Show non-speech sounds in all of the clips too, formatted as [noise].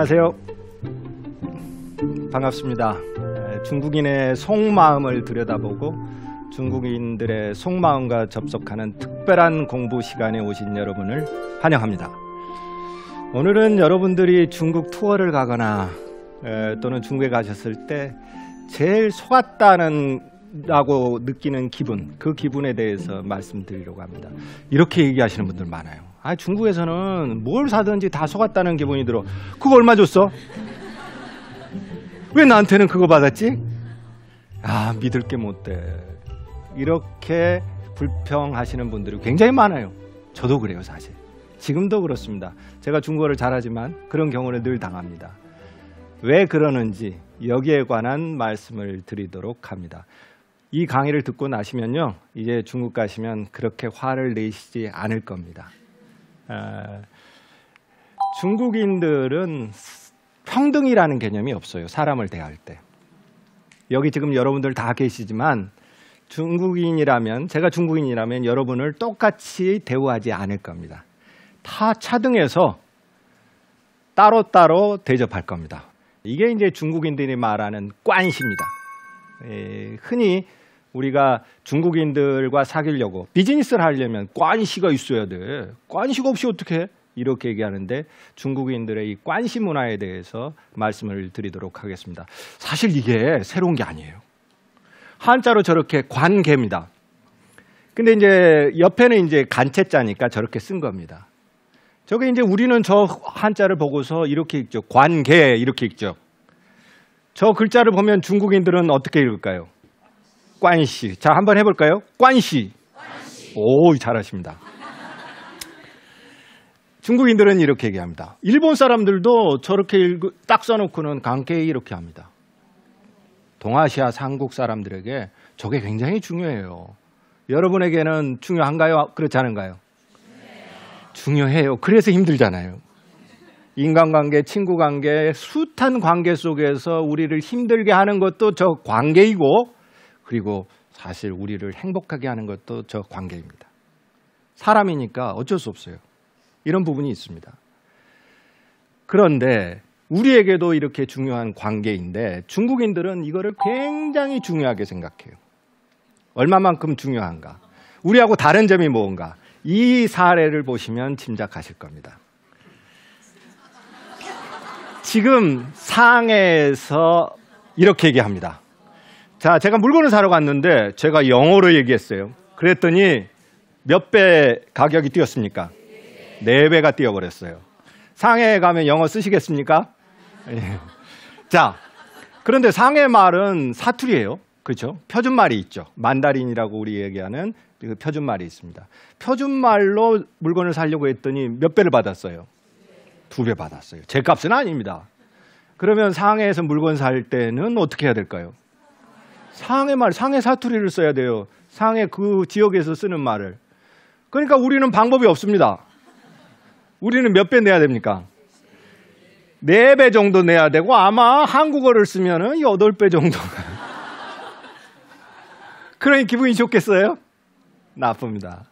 안녕하세요. 반갑습니다. 네, 중국인의 속마음을 들여다보고 중국인들의 속마음과 접속하는 특별한 공부 시간에 오신 여러분을 환영합니다. 오늘은 여러분들이 중국 투어를 가거나 또는 중국에 가셨을 때 제일 속았다는 라고 느끼는 기분, 그 기분에 대해서 말씀드리려고 합니다. 이렇게 얘기하시는 분들 많아요. 아 중국에서는 뭘 사든지 다 속았다는 기분이 들어. 그거 얼마 줬어? 왜 나한테는 그거 받았지? 아 믿을 게 못 돼. 이렇게 불평하시는 분들이 굉장히 많아요. 저도 그래요 사실. 지금도 그렇습니다. 제가 중국어를 잘하지만 그런 경우를 늘 당합니다. 왜 그러는지 여기에 관한 말씀을 드리도록 합니다. 이 강의를 듣고 나시면요. 이제 중국 가시면 그렇게 화를 내시지 않을 겁니다. 아, 중국인들은 평등이라는 개념이 없어요. 사람을 대할 때. 여기 지금 여러분들 다 계시지만 중국인이라면 제가 중국인이라면 여러분을 똑같이 대우하지 않을 겁니다. 다 차등해서 따로따로 대접할 겁니다. 이게 이제 중국인들이 말하는 관시입니다. 예, 흔히 우리가 중국인들과 사귀려고 비즈니스를 하려면 관시가 있어야 돼. 관시가 없이 어떻게 해? 이렇게 얘기하는데 중국인들의 이 관시 문화에 대해서 말씀을 드리도록 하겠습니다. 사실 이게 새로운 게 아니에요. 한자로 저렇게 관계입니다. 근데 이제 옆에는 이제 간체자니까 저렇게 쓴 겁니다. 저게 이제 우리는 저 한자를 보고서 이렇게 읽죠. 관계 이렇게 읽죠. 저 글자를 보면 중국인들은 어떻게 읽을까요? 관시 자, 한번 해볼까요? 관시 오, 잘하십니다. 중국인들은 이렇게 얘기합니다. 일본 사람들도 저렇게 딱 써놓고는 강케이 이렇게 합니다. 동아시아 삼국 사람들에게 저게 굉장히 중요해요. 여러분에게는 중요한가요? 그렇지 않은가요? 중요해요. 그래서 힘들잖아요. 인간관계, 친구관계, 숱한 관계 속에서 우리를 힘들게 하는 것도 저 관계이고 그리고 사실 우리를 행복하게 하는 것도 저 관계입니다. 사람이니까 어쩔 수 없어요. 이런 부분이 있습니다. 그런데 우리에게도 이렇게 중요한 관계인데 중국인들은 이거를 굉장히 중요하게 생각해요. 얼마만큼 중요한가? 우리하고 다른 점이 뭔가? 이 사례를 보시면 짐작하실 겁니다. 지금 상해에서 이렇게 얘기합니다. 자, 제가 물건을 사러 갔는데 제가 영어로 얘기했어요. 그랬더니 몇 배 가격이 뛰었습니까? 네 배가 뛰어버렸어요. 상해에 가면 영어 쓰시겠습니까? 예. 자, 그런데 상해 말은 사투리예요. 그렇죠? 표준말이 있죠. 만다린이라고 우리 얘기하는 그 표준말이 있습니다. 표준말로 물건을 사려고 했더니 몇 배를 받았어요? 두 배 받았어요. 제 값은 아닙니다. 그러면 상해에서 물건 살 때는 어떻게 해야 될까요? 상해 말, 상해 사투리를 써야 돼요. 상해 그 지역에서 쓰는 말을. 그러니까 우리는 방법이 없습니다. 우리는 몇 배 내야 됩니까? 네 배 정도 내야 되고 아마 한국어를 쓰면은 여덟 배 정도. [laughs] 그러니 기분이 좋겠어요? 나쁩니다.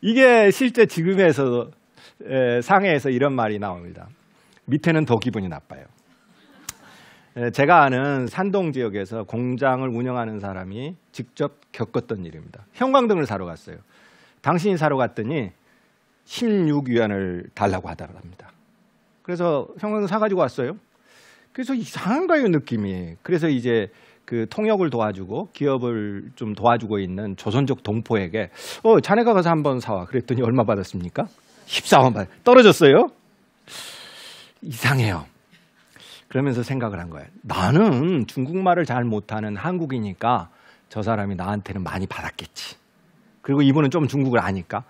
이게 실제 지금에서 상해에서 이런 말이 나옵니다. 밑에는 더 기분이 나빠요. 제가 아는 산동 지역에서 공장을 운영하는 사람이 직접 겪었던 일입니다. 형광등을 사러 갔어요. 당신이 사러 갔더니 16위안을 달라고 하더랍니다 그래서 형광등 사가지고 왔어요. 그래서 이상한 가요 느낌이. 그래서 이제 그 통역을 도와주고 기업을 좀 도와주고 있는 조선족 동포에게 어 자네가 가서 한번 사와. 그랬더니 얼마 받았습니까? 14원 받. 았어요 떨어졌어요. 이상해요. 그러면서 생각을 한 거예요. 나는 중국말을 잘 못하는 한국이니까 저 사람이 나한테는 많이 받았겠지. 그리고 이분은 좀 중국을 아니까.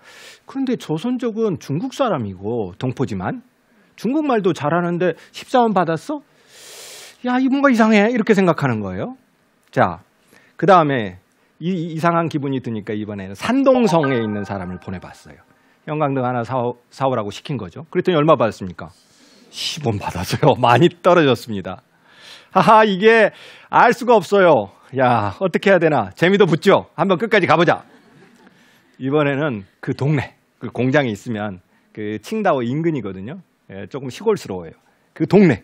그런데 조선족은 중국 사람이고 동포지만 중국말도 잘하는데 14원 받았어? 야, 이분가 이상해. 이렇게 생각하는 거예요. 자, 그 다음에 이, 이상한 기분이 드니까 이번에는 산동성에 있는 사람을 보내봤어요. 영광등 하나 사오, 사오라고 시킨 거죠. 그랬더니 얼마 받았습니까? 10원 받았어요. [laughs] 많이 떨어졌습니다. 하하, 이게 알 수가 없어요. 야, 어떻게 해야 되나. 재미도 붙죠? 한번 끝까지 가보자. 이번에는 그 동네, 그 공장에 있으면 그 칭다오 인근이거든요. 예, 조금 시골스러워요. 그 동네,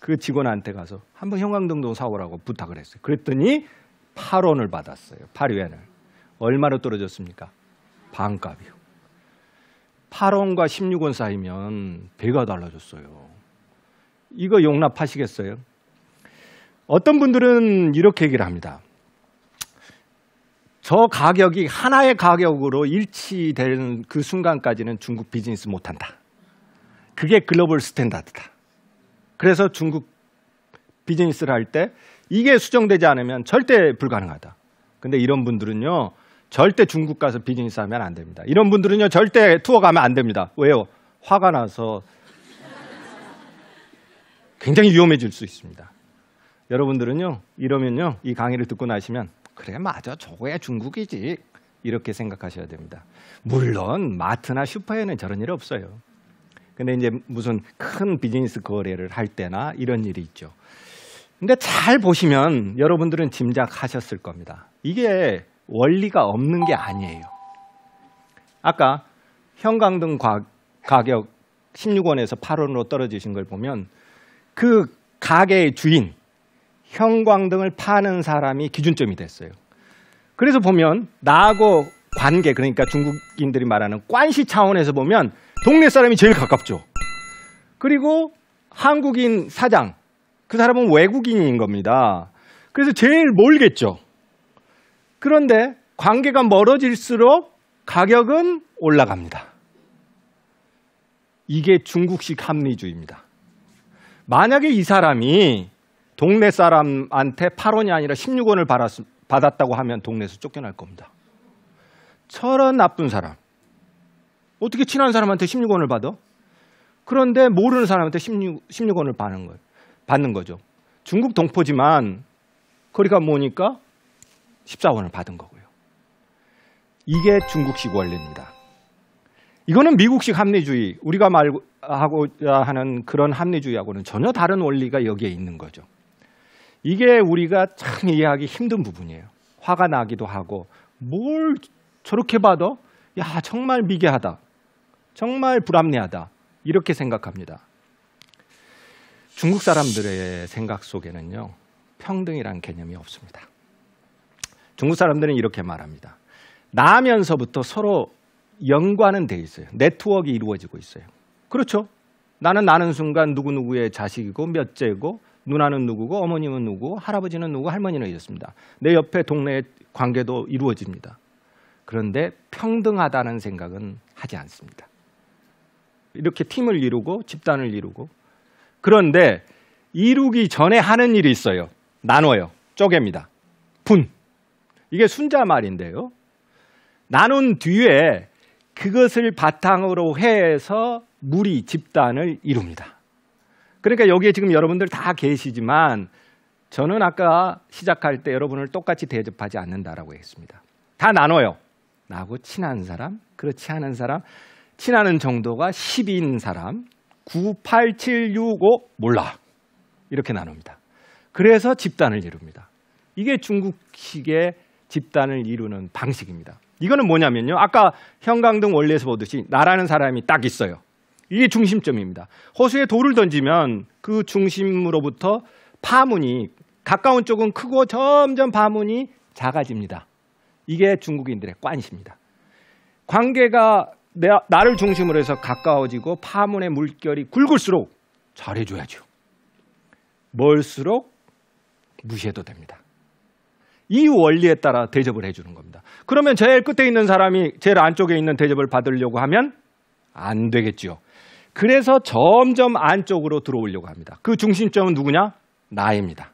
그 직원한테 가서 한번 형광등도 사오라고 부탁을 했어요. 그랬더니 8원을 받았어요. 8위엔을. 얼마로 떨어졌습니까? 반값이요. 8원과 16원 사이면 배가 달라졌어요. 이거 용납하시겠어요? 어떤 분들은 이렇게 얘기를 합니다. 저 가격이 하나의 가격으로 일치되는 그 순간까지는 중국 비즈니스 못한다. 그게 글로벌 스탠다드다. 그래서 중국 비즈니스를 할 때 이게 수정되지 않으면 절대 불가능하다. 근데 이런 분들은요, 절대 중국 가서 비즈니스 하면 안 됩니다. 이런 분들은요, 절대 투어 가면 안 됩니다. 왜요? 화가 나서 굉장히 위험해질 수 있습니다. 여러분들은요, 이러면요, 이 강의를 듣고 나시면 그래 맞아, 저거야 중국이지 이렇게 생각하셔야 됩니다. 물론 마트나 슈퍼에는 저런 일 없어요. 근데 이제 무슨 큰 비즈니스 거래를 할 때나 이런 일이 있죠. 근데 잘 보시면 여러분들은 짐작하셨을 겁니다. 이게 원리가 없는 게 아니에요. 아까 형광등 가격 16원에서 8원으로 떨어지신 걸 보면 그 가게의 주인 형광등을 파는 사람이 기준점이 됐어요. 그래서 보면 나하고 관계 그러니까 중국인들이 말하는 관시 차원에서 보면 동네 사람이 제일 가깝죠. 그리고 한국인 사장 그 사람은 외국인인 겁니다. 그래서 제일 멀겠죠. 그런데 관계가 멀어질수록 가격은 올라갑니다. 이게 중국식 합리주의입니다. 만약에 이 사람이 동네 사람한테 8원이 아니라 16원을 받았다고 하면 동네에서 쫓겨날 겁니다. 철은 나쁜 사람. 어떻게 친한 사람한테 16원을 받아? 그런데 모르는 사람한테 16, 16원을 받는 거예요. 받는 거죠. 중국 동포지만 거리가 뭐니까 14원을 받은 거고요. 이게 중국식 원리입니다. 이거는 미국식 합리주의, 우리가 말하고자 하는 그런 합리주의하고는 전혀 다른 원리가 여기에 있는 거죠. 이게 우리가 참 이해하기 힘든 부분이에요. 화가 나기도 하고 뭘 저렇게 봐도 야 정말 미개하다, 정말 불합리하다 이렇게 생각합니다. 중국 사람들의 생각 속에는요 평등이란 개념이 없습니다. 중국 사람들은 이렇게 말합니다. 나면서부터 서로 연관은 돼 있어요. 네트워크가 이루어지고 있어요. 그렇죠? 나는 나는 순간 누구누구의 자식이고 몇째고 누나는 누구고 어머님은 누구 고 할아버지는 누구 할머니는 이렇습니다. 내 옆에 동네의 관계도 이루어집니다. 그런데 평등하다는 생각은 하지 않습니다. 이렇게 팀을 이루고 집단을 이루고 그런데 이루기 전에 하는 일이 있어요. 나눠요. 쪼갭니다. 분. 이게 순자 말인데요. 나눈 뒤에 그것을 바탕으로 해서 무리 집단을 이룹니다. 그러니까 여기에 지금 여러분들 다 계시지만 저는 아까 시작할 때 여러분을 똑같이 대접하지 않는다라고 했습니다. 다 나눠요. 나하고 친한 사람, 그렇지 않은 사람, 친하는 정도가 10인 사람, 9, 8, 7, 6, 5 몰라. 이렇게 나눕니다. 그래서 집단을 이룹니다. 이게 중국식의 집단을 이루는 방식입니다. 이거는 뭐냐면요. 아까 형광등 원리에서 보듯이 나라는 사람이 딱 있어요. 이게 중심점입니다. 호수에 돌을 던지면 그 중심으로부터 파문이 가까운 쪽은 크고 점점 파문이 작아집니다. 이게 중국인들의 관심입니다. 관계가 나, 를 중심으로 해서 가까워지고 파문의 물결이 굵을수록 잘해줘야죠. 멀수록 무시해도 됩니다. 이 원리에 따라 대접을 해주는 겁니다. 그러면 제일 끝에 있는 사람이 제일 안쪽에 있는 대접을 받으려고 하면 안되겠죠 그래서 점점 안쪽으로 들어오려고 합니다. 그 중심점은 누구냐? 나입니다.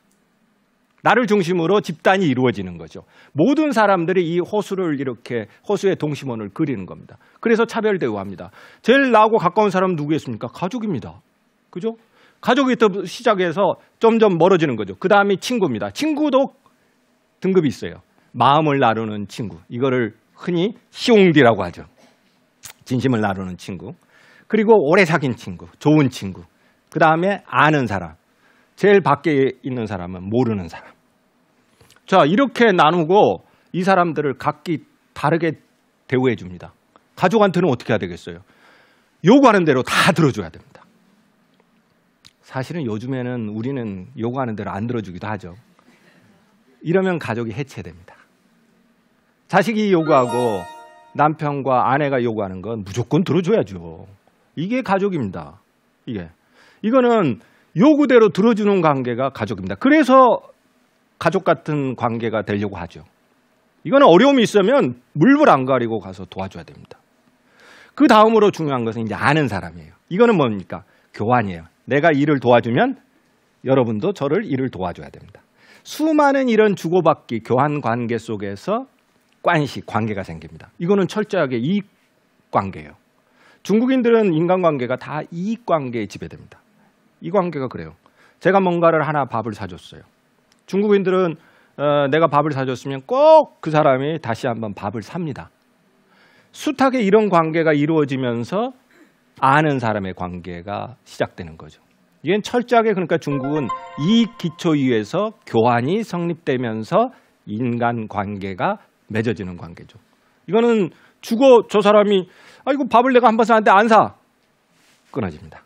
나를 중심으로 집단이 이루어지는 거죠. 모든 사람들이 이 호수를 이렇게 호수의 동심원을 그리는 겁니다. 그래서 차별 대우합니다. 제일 나하고 가까운 사람은 누구겠습니까? 가족입니다. 그죠? 가족이터 시작해서 점점 멀어지는 거죠. 그 다음이 친구입니다. 친구도 등급이 있어요. 마음을 나누는 친구. 이거를 흔히 시옹디라고 하죠. 진심을 나누는 친구. 그리고 오래 사귄 친구, 좋은 친구. 그 다음에 아는 사람. 제일 밖에 있는 사람은 모르는 사람. 자, 이렇게 나누고 이 사람들을 각기 다르게 대우해 줍니다. 가족한테는 어떻게 해야 되겠어요? 요구하는 대로 다 들어줘야 됩니다. 사실은 요즘에는 우리는 요구하는 대로 안 들어주기도 하죠. 이러면 가족이 해체됩니다. 자식이 요구하고 남편과 아내가 요구하는 건 무조건 들어줘야죠. 이게 가족입니다. 이게. 이거는 요구대로 들어주는 관계가 가족입니다. 그래서 가족 같은 관계가 되려고 하죠. 이거는 어려움이 있으면 물불 안 가리고 가서 도와줘야 됩니다. 그 다음으로 중요한 것은 이제 아는 사람이에요. 이거는 뭡니까? 교환이에요. 내가 일을 도와주면 여러분도 저를 일을 도와줘야 됩니다. 수많은 이런 주고받기 교환 관계 속에서 관식 관계가 생깁니다. 이거는 철저하게 이익 관계예요. 중국인들은 인간관계가 다 이익 관계에 지배됩니다. 이 관계가 그래요. 제가 뭔가를 하나 밥을 사줬어요. 중국인들은 어, 내가 밥을 사줬으면 꼭 그 사람이 다시 한번 밥을 삽니다. 숱하게 이런 관계가 이루어지면서 아는 사람의 관계가 시작되는 거죠. 이건 철저하게 그러니까 중국은 이 기초 위에서 교환이 성립되면서 인간 관계가 맺어지는 관계죠. 이거는 주고 저 사람이 아 이거 밥을 내가 한 번 사는데 안 사. 끊어집니다.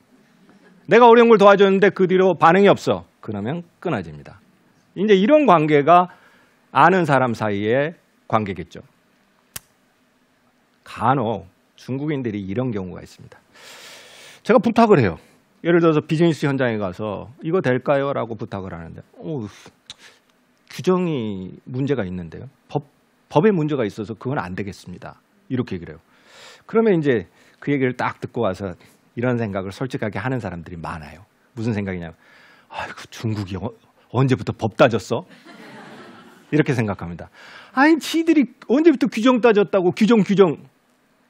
내가 어려운 걸 도와줬는데 그 뒤로 반응이 없어. 그러면 끊어집니다. 이제 이런 관계가 아는 사람 사이의 관계겠죠. 간혹 중국인들이 이런 경우가 있습니다. 제가 부탁을 해요. 예를 들어서 비즈니스 현장에 가서 이거 될까요? 라고 부탁을 하는데 오, 어, 규정이 문제가 있는데요. 법, 법에 문제가 있어서 그건 안 되겠습니다. 이렇게 얘기를 해요. 그러면 이제 그 얘기를 딱 듣고 와서 이런 생각을 솔직하게 하는 사람들이 많아요. 무슨 생각이냐면 아이고 중국이 어, 언제부터 법 따졌어? 이렇게 생각합니다. 아니 지들이 언제부터 규정 따졌다고 규정 규정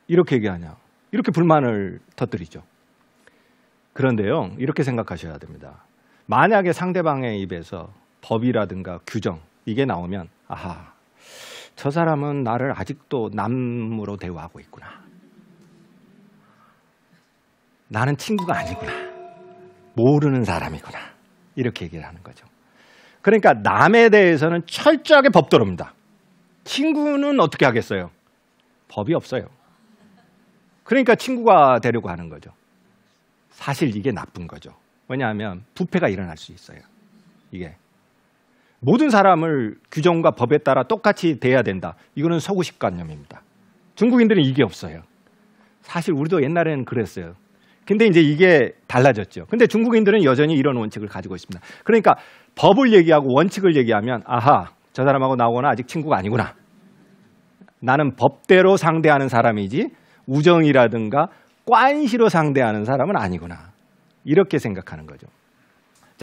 이렇게 얘기하냐. 이렇게 불만을 터뜨리죠. 그런데요, 이렇게 생각하셔야 됩니다. 만약에 상대방의 입에서 법이라든가 규정 이게 나오면 아하 저 사람은 나를 아직도 남으로 대우하고 있구나. 나는 친구가 아니구나. 모르는 사람이구나. 이렇게 얘기를 하는 거죠. 그러니까 남에 대해서는 철저하게 법도로입니다. 친구는 어떻게 하겠어요? 법이 없어요. 그러니까 친구가 되려고 하는 거죠. 사실 이게 나쁜 거죠. 왜냐하면 부패가 일어날 수 있어요. 이게 모든 사람을 규정과 법에 따라 똑같이 돼야 된다. 이거는 서구식 관념입니다. 중국인들은 이게 없어요. 사실 우리도 옛날에는 그랬어요. 근데 이제 이게 달라졌죠. 근데 중국인들은 여전히 이런 원칙을 가지고 있습니다. 그러니까 법을 얘기하고 원칙을 얘기하면 아하 저 사람하고 나오거나 아직 친구가 아니구나. 나는 법대로 상대하는 사람이지 우정이라든가 관시로 상대하는 사람은 아니구나. 이렇게 생각하는 거죠.